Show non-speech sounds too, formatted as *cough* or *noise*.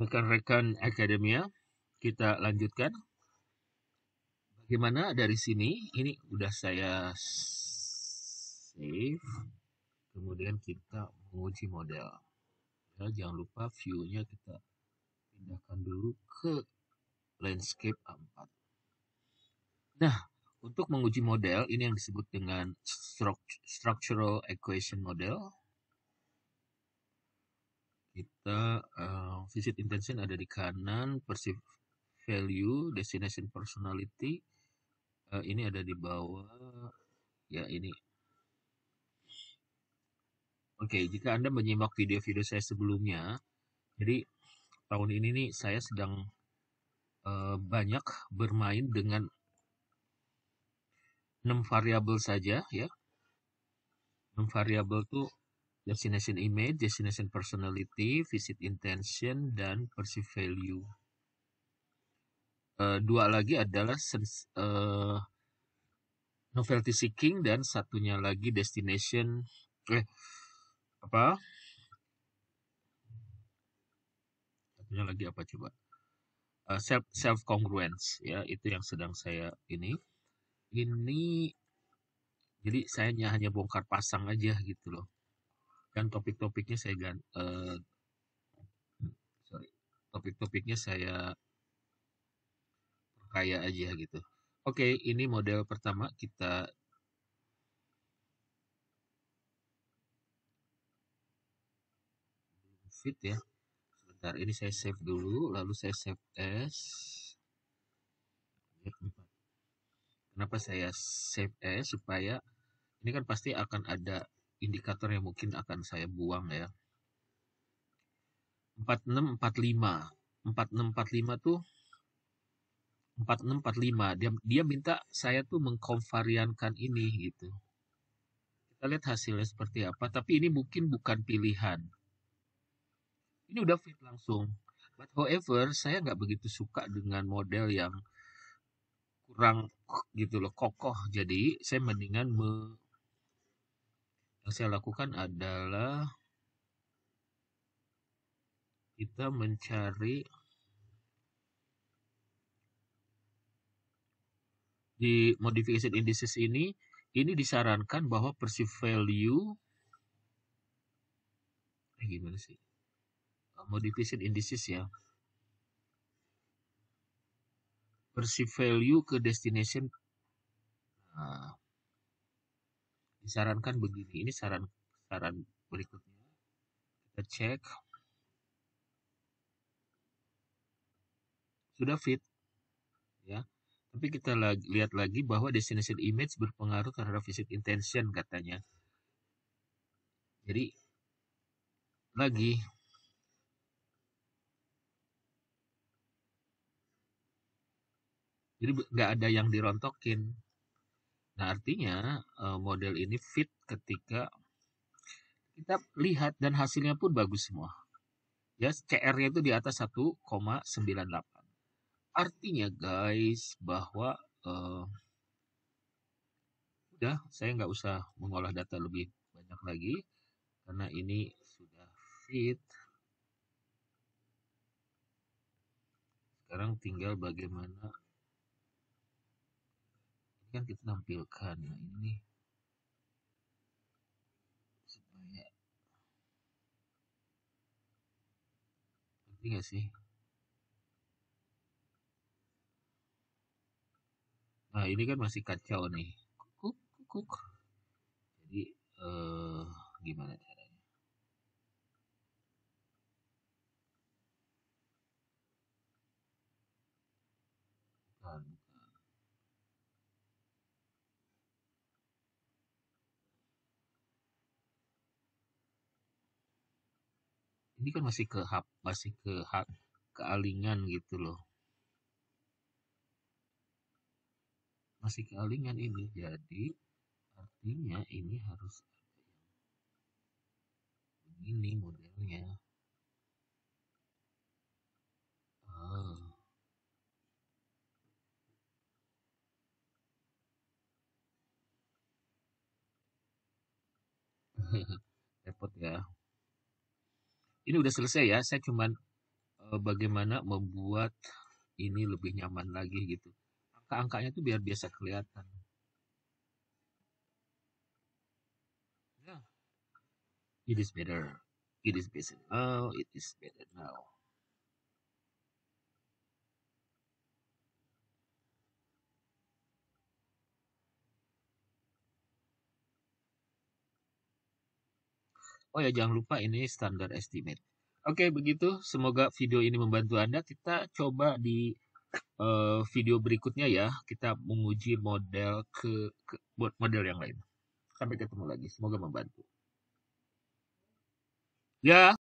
rekan-rekan akademia, kita lanjutkan. Bagaimana dari sini? Ini udah saya save. Kemudian kita menguji model. Ya, jangan lupa view-nya kita pindahkan dulu ke landscape A4. Nah, untuk menguji model, ini yang disebut dengan structural equation model kita uh, visit intention ada di kanan, perceive value, destination personality uh, ini ada di bawah ya ini. Oke, okay, jika Anda menyimak video-video saya sebelumnya, jadi tahun ini nih saya sedang uh, banyak bermain dengan enam variabel saja ya. enam variabel tuh destination image, destination personality, visit intention, dan perceived value. Uh, dua lagi adalah uh, novelty seeking dan satunya lagi destination eh apa? Satunya lagi apa coba? Eh, self self congruence ya itu yang sedang saya ini ini jadi saya hanya bongkar pasang aja gitu loh kan topik-topiknya saya ganti uh, eh, sorry topik-topiknya saya kaya aja gitu oke ini model pertama kita fit ya sebentar ini saya save dulu lalu saya save as kenapa saya save as supaya ini kan pasti akan ada indikator yang mungkin akan saya buang ya. 4645. 4645 tuh 4645 Dia, dia minta saya tuh mengkonvariankan ini gitu. Kita lihat hasilnya seperti apa. Tapi ini mungkin bukan pilihan. Ini udah fit langsung. But however, saya nggak begitu suka dengan model yang kurang gitu loh kokoh. Jadi saya mendingan me yang saya lakukan adalah kita mencari di modification indices ini ini disarankan bahwa perceived value eh, gimana sih modification indices ya perceived value ke destination nah, disarankan begini ini saran saran berikutnya kita cek sudah fit ya tapi kita lagi, lihat lagi bahwa destination image berpengaruh terhadap visit intention katanya jadi lagi jadi nggak ada yang dirontokin Nah, artinya eh, model ini fit ketika kita lihat dan hasilnya pun bagus semua. Ya, CR-nya itu di atas 1,98. Artinya guys bahwa uh, udah saya nggak usah mengolah data lebih banyak lagi karena ini sudah fit. Sekarang tinggal bagaimana kan kita tampilkan nah ini supaya ngerti gak sih nah ini kan masih kacau nih kukuk kukuk jadi eh, gimana caranya bukan nah, ini kan masih ke hub masih ke hub kealingan gitu loh masih kealingan ini jadi artinya ini harus ini modelnya oh. *laughs* repot ya ini udah selesai ya saya cuman uh, bagaimana membuat ini lebih nyaman lagi gitu angka-angkanya tuh biar biasa kelihatan yeah. it is better it is better now it is better now Oh ya jangan lupa ini standar estimate. Oke begitu, semoga video ini membantu Anda. Kita coba di uh, video berikutnya ya, kita menguji model ke, ke model yang lain. Sampai ketemu lagi, semoga membantu. Ya.